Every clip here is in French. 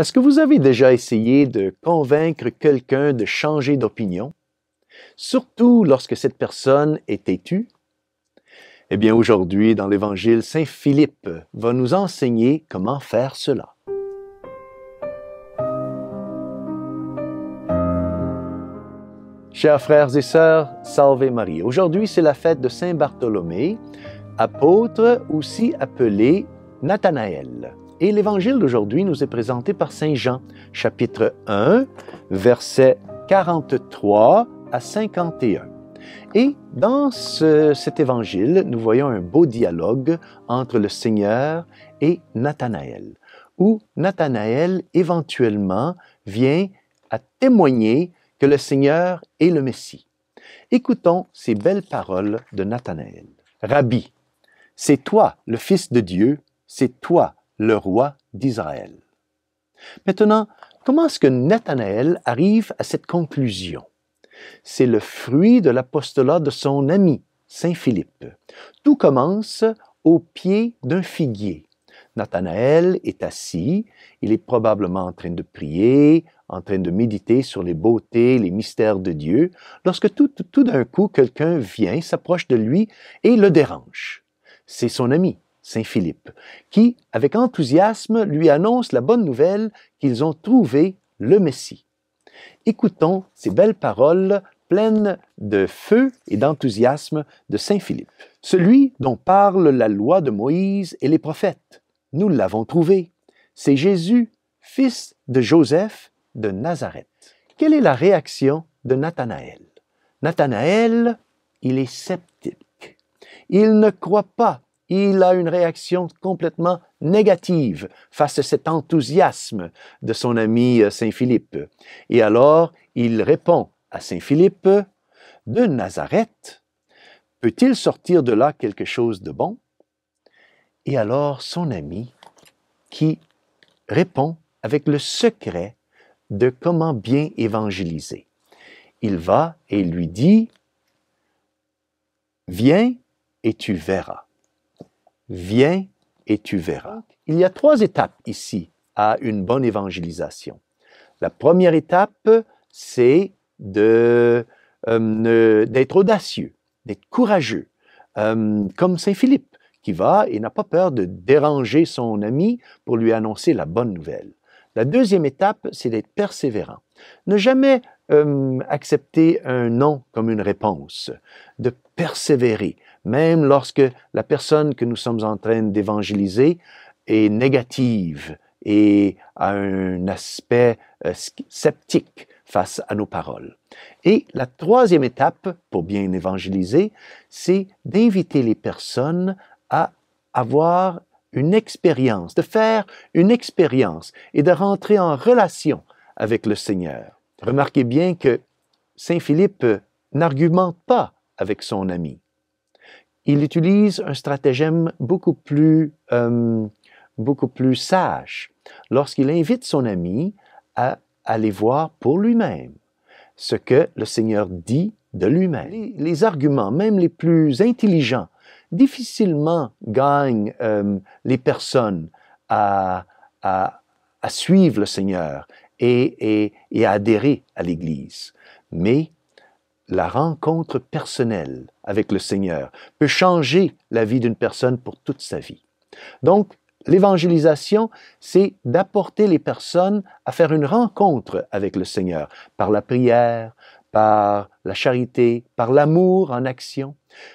Est-ce que vous avez déjà essayé de convaincre quelqu'un de changer d'opinion, surtout lorsque cette personne est têtue? Eh bien aujourd'hui, dans l'Évangile, Saint Philippe va nous enseigner comment faire cela. Chers frères et sœurs, salve Marie. Aujourd'hui, c'est la fête de Saint Bartholomé, apôtre aussi appelé Nathanaël. Et l'évangile d'aujourd'hui nous est présenté par Saint Jean, chapitre 1, versets 43 à 51. Et dans cet évangile, nous voyons un beau dialogue entre le Seigneur et Nathanaël, où Nathanaël éventuellement vient à témoigner que le Seigneur est le Messie. Écoutons ces belles paroles de Nathanaël. Rabbi, c'est toi le Fils de Dieu, c'est toi le roi d'Israël. Maintenant, comment est-ce que Nathanaël arrive à cette conclusion? C'est le fruit de l'apostolat de son ami, Saint Philippe. Tout commence au pied d'un figuier. Nathanaël est assis, il est probablement en train de prier, en train de méditer sur les beautés, les mystères de Dieu, lorsque tout, d'un coup quelqu'un vient, s'approche de lui et le dérange. C'est son ami, Saint Philippe, qui, avec enthousiasme, lui annonce la bonne nouvelle qu'ils ont trouvé le Messie. Écoutons ces belles paroles pleines de feu et d'enthousiasme de Saint Philippe, celui dont parle la loi de Moïse et les prophètes. Nous l'avons trouvé. C'est Jésus, fils de Joseph de Nazareth. Quelle est la réaction de Nathanaël Nathanaël, il est sceptique. Il ne croit pas il a une réaction complètement négative face à cet enthousiasme de son ami euh, Saint Philippe. Et alors, il répond à Saint Philippe, De Nazareth, peut-il sortir de là quelque chose de bon Et alors, son ami, qui répond avec le secret de comment bien évangéliser. Il va et lui dit, Viens et tu verras. Viens et tu verras. Il y a trois étapes ici à une bonne évangélisation. La première étape, c'est euh, d'être audacieux, d'être courageux, euh, comme Saint Philippe, qui va et n'a pas peur de déranger son ami pour lui annoncer la bonne nouvelle. La deuxième étape, c'est d'être persévérant. Ne jamais euh, accepter un non comme une réponse, de persévérer, même lorsque la personne que nous sommes en train d'évangéliser est négative et a un aspect euh, sceptique face à nos paroles. Et la troisième étape pour bien évangéliser, c'est d'inviter les personnes à avoir une expérience, de faire une expérience et de rentrer en relation avec le Seigneur. Remarquez bien que Saint Philippe n'argumente pas avec son ami il utilise un stratagème beaucoup plus, euh, beaucoup plus sage lorsqu'il invite son ami à aller voir pour lui-même ce que le Seigneur dit de lui-même. Les, arguments, même les plus intelligents, difficilement gagnent euh, les personnes à, suivre le Seigneur et à adhérer à l'Église. Mais la rencontre personnelle, avec le Seigneur peut changer la vie d'une personne pour toute sa vie. Donc, l'évangélisation, c'est d'apporter les personnes à faire une rencontre avec le Seigneur par la prière, par la charité, par l'amour en action.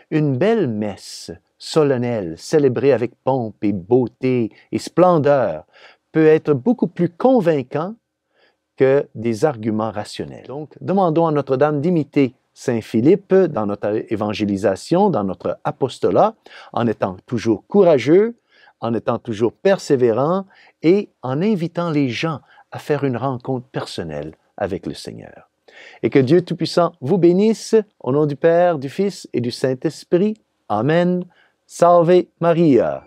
Une belle messe solennelle, célébrée avec pompe et beauté et splendeur, peut être beaucoup plus convaincant que des arguments rationnels. Donc, demandons à Notre-Dame d'imiter Saint Philippe dans notre évangélisation, dans notre apostolat, en étant toujours courageux, en étant toujours persévérant et en invitant les gens à faire une rencontre personnelle avec le Seigneur. Et que Dieu Tout-Puissant vous bénisse au nom du Père, du Fils et du Saint-Esprit. Amen. Salve Maria.